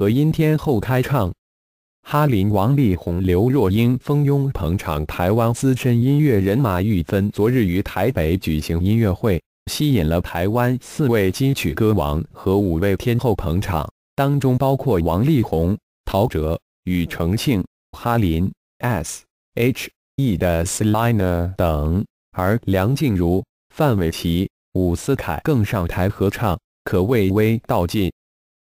和音天后开唱，哈林、王力宏、刘若英蜂拥捧场。台湾资深音乐人马玉芬昨日于台北举行音乐会，吸引了台湾四位金曲歌王和五位天后捧场，当中包括王力宏、陶喆、庾澄庆、哈林、S.H.E 的 Selina 等，而梁静茹、范玮琪、伍思凯更上台合唱，可谓微到尽。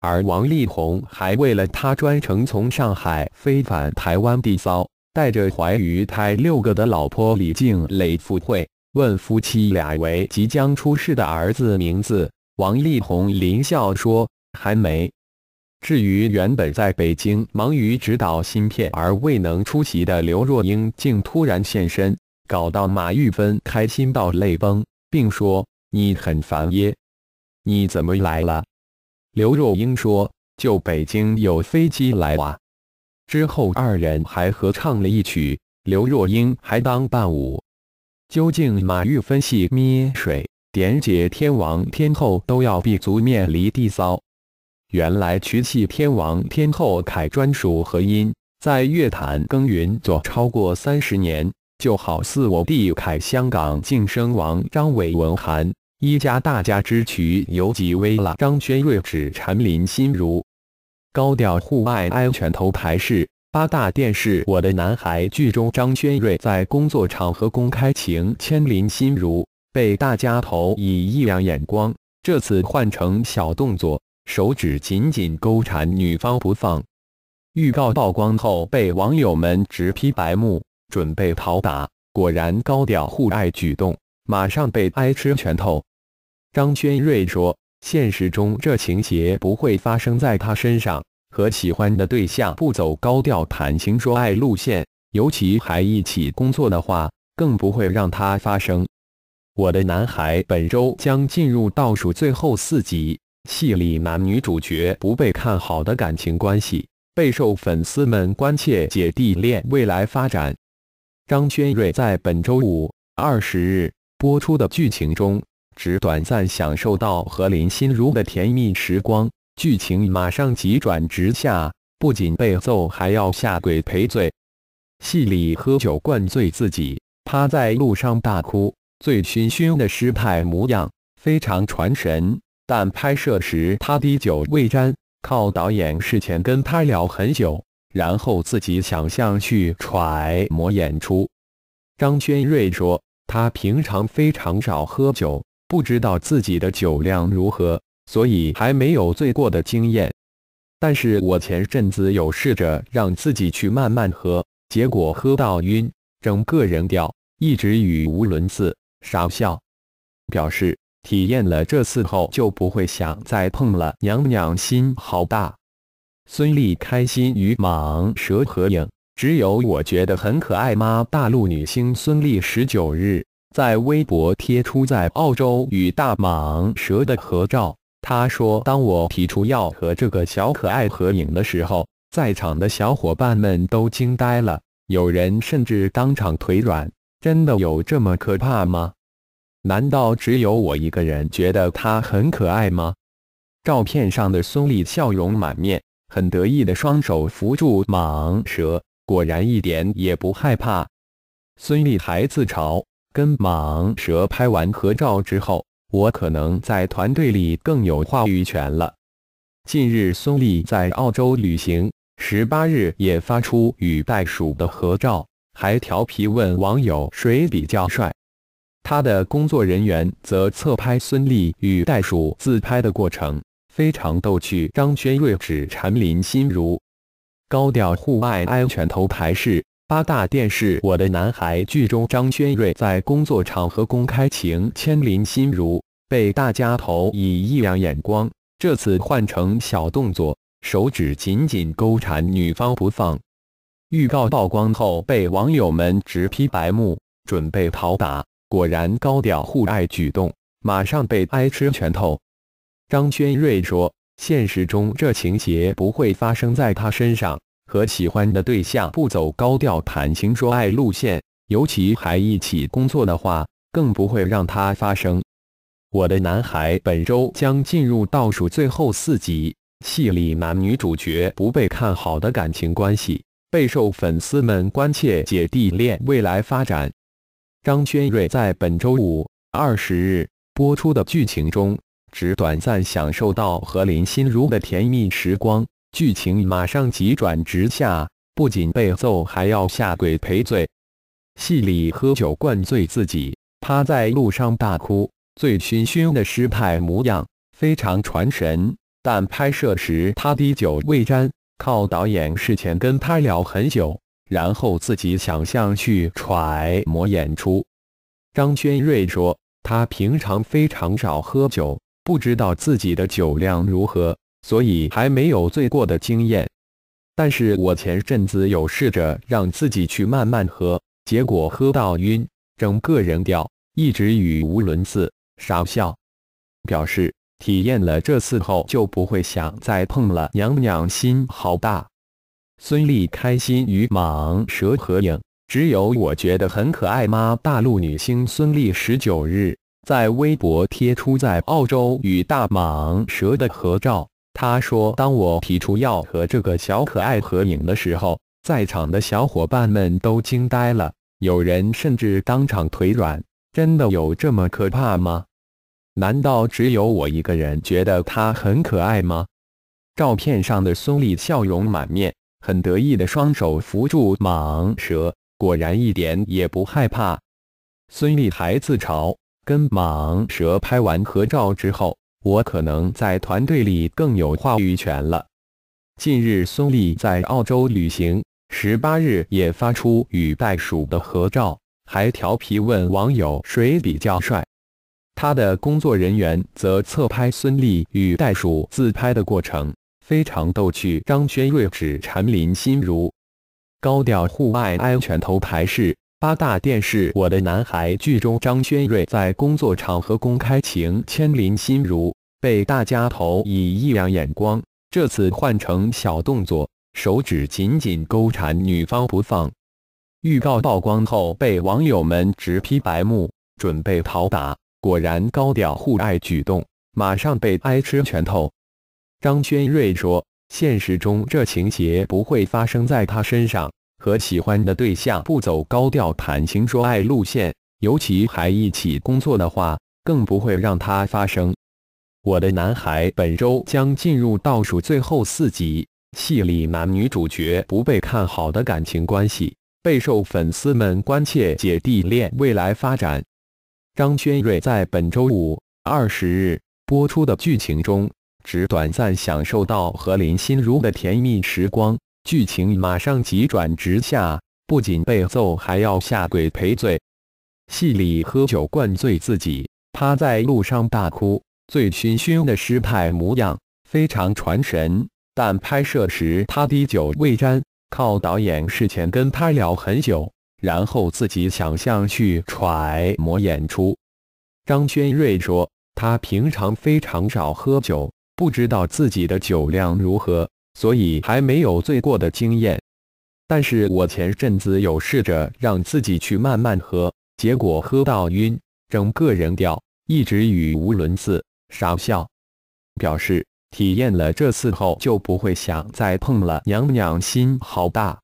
而王力宏还为了他专程从上海飞返台湾地骚，带着怀于胎六个的老婆李静蕾赴会。问夫妻俩为即将出世的儿子名字，王力宏临笑说还没。至于原本在北京忙于指导新片而未能出席的刘若英，竟突然现身，搞到马玉芬开心到泪崩，并说：“你很烦耶？你怎么来了？”刘若英说：“就北京有飞机来哇。”之后二人还合唱了一曲，刘若英还当伴舞。究竟马玉分析咩水点解天王天后都要避足面离地骚？原来瞿系天王天后凯专属和音，在乐坛耕耘做超过三十年，就好似我弟凯香港晋升王张伟文涵。一家大家之曲有几位了？张轩睿指缠林心如，高调互爱安拳头牌是八大电视《我的男孩》剧中，张轩睿在工作场合公开情牵林心如，被大家投以异样眼光。这次换成小动作，手指紧紧勾缠女方不放。预告曝光后，被网友们直批白目，准备讨打。果然高调互爱举动，马上被挨吃拳头。张轩睿说：“现实中这情节不会发生在他身上，和喜欢的对象不走高调谈情说爱路线，尤其还一起工作的话，更不会让他发生。”我的男孩本周将进入倒数最后四集，戏里男女主角不被看好的感情关系备受粉丝们关切，姐弟恋未来发展。张轩睿在本周五二十日播出的剧情中。只短暂享受到和林心如的甜蜜时光，剧情马上急转直下，不仅被揍，还要下跪赔罪。戏里喝酒灌醉自己，趴在路上大哭，醉醺醺的失态模样非常传神。但拍摄时他滴酒未沾，靠导演事前跟他聊很久，然后自己想象去揣摩演出。张轩睿说，他平常非常少喝酒。不知道自己的酒量如何，所以还没有醉过的经验。但是我前阵子有试着让自己去慢慢喝，结果喝到晕，整个人掉，一直语无伦次，傻笑。表示体验了这次后就不会想再碰了。娘娘心好大。孙俪开心与蟒蛇合影，只有我觉得很可爱吗？大陆女星孙俪十九日。在微博贴出在澳洲与大蟒蛇的合照。他说：“当我提出要和这个小可爱合影的时候，在场的小伙伴们都惊呆了，有人甚至当场腿软。真的有这么可怕吗？难道只有我一个人觉得它很可爱吗？”照片上的孙俪笑容满面，很得意的双手扶住蟒蛇，果然一点也不害怕。孙俪还自嘲。跟蟒蛇拍完合照之后，我可能在团队里更有话语权了。近日，孙俪在澳洲旅行，十八日也发出与袋鼠的合照，还调皮问网友谁比较帅。她的工作人员则侧拍孙俪与袋鼠自拍的过程，非常逗趣。张轩睿指蝉林心如，高调户外安全头牌是。八大电视，《我的男孩》剧中，张轩睿在工作场合公开情牵林心如，被大家投以异样眼光。这次换成小动作，手指紧紧勾缠女方不放。预告曝光后，被网友们直批白目，准备讨打。果然高调互爱举动，马上被挨吃拳头。张轩睿说：“现实中这情节不会发生在他身上。”和喜欢的对象不走高调谈情说爱路线，尤其还一起工作的话，更不会让它发生。我的男孩本周将进入倒数最后四集，戏里男女主角不被看好的感情关系备受粉丝们关切。姐弟恋未来发展，张轩睿在本周五二十日播出的剧情中，只短暂享受到和林心如的甜蜜时光。剧情马上急转直下，不仅被揍，还要下跪赔罪。戏里喝酒灌醉自己，趴在路上大哭，醉醺醺的失态模样非常传神。但拍摄时他滴酒未沾，靠导演事前跟他聊很久，然后自己想象去揣摩演出。张轩睿说，他平常非常少喝酒，不知道自己的酒量如何。所以还没有醉过的经验，但是我前阵子有试着让自己去慢慢喝，结果喝到晕，整个人掉，一直语无伦次，傻笑，表示体验了这次后就不会想再碰了。娘娘心好大，孙俪开心与蟒蛇合影，只有我觉得很可爱吗？大陆女星孙俪十九日在微博贴出在澳洲与大蟒蛇的合照。他说：“当我提出要和这个小可爱合影的时候，在场的小伙伴们都惊呆了，有人甚至当场腿软。真的有这么可怕吗？难道只有我一个人觉得它很可爱吗？”照片上的孙俪笑容满面，很得意的双手扶住蟒蛇，果然一点也不害怕。孙俪还自嘲：“跟蟒蛇拍完合照之后。”我可能在团队里更有话语权了。近日，孙俪在澳洲旅行，十八日也发出与袋鼠的合照，还调皮问网友谁比较帅。她的工作人员则侧拍孙俪与袋鼠自拍的过程，非常逗趣。张轩睿指缠林心如，高调户外安全头牌是。八大电视，《我的男孩》剧中，张轩睿在工作场合公开情牵林心如，被大家投以异样眼光。这次换成小动作，手指紧紧勾缠女方不放。预告曝光后，被网友们直批白目，准备讨打。果然高调互爱举动，马上被挨吃拳头。张轩睿说：“现实中这情节不会发生在他身上。”和喜欢的对象不走高调谈情说爱路线，尤其还一起工作的话，更不会让它发生。我的男孩本周将进入倒数最后四集，戏里男女主角不被看好的感情关系备受粉丝们关切，姐弟恋未来发展。张轩睿在本周五二十日播出的剧情中，只短暂享受到和林心如的甜蜜时光。剧情马上急转直下，不仅被揍，还要下跪赔罪。戏里喝酒灌醉自己，趴在路上大哭，醉醺醺的失态模样非常传神。但拍摄时他滴酒未沾，靠导演事前跟他聊很久，然后自己想象去揣摩演出。张轩睿说，他平常非常少喝酒，不知道自己的酒量如何。所以还没有醉过的经验，但是我前阵子有试着让自己去慢慢喝，结果喝到晕，整个人掉，一直语无伦次，傻笑，表示体验了这次后就不会想再碰了。娘娘心好大。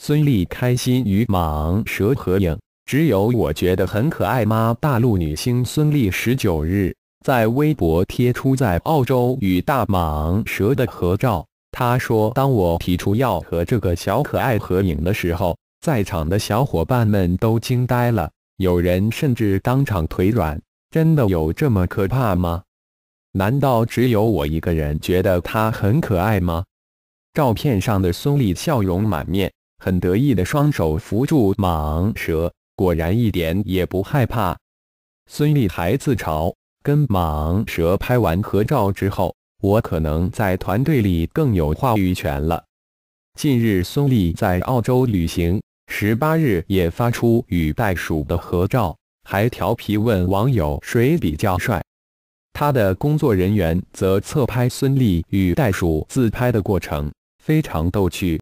孙俪开心与蟒蛇合影，只有我觉得很可爱吗？大陆女星孙俪十九日在微博贴出在澳洲与大蟒蛇的合照。他说：“当我提出要和这个小可爱合影的时候，在场的小伙伴们都惊呆了，有人甚至当场腿软。真的有这么可怕吗？难道只有我一个人觉得它很可爱吗？”照片上的孙俪笑容满面，很得意的双手扶住蟒蛇，果然一点也不害怕。孙俪还自嘲：“跟蟒蛇拍完合照之后。”我可能在团队里更有话语权了。近日，孙俪在澳洲旅行，十八日也发出与袋鼠的合照，还调皮问网友谁比较帅。她的工作人员则侧拍孙俪与袋鼠自拍的过程，非常逗趣。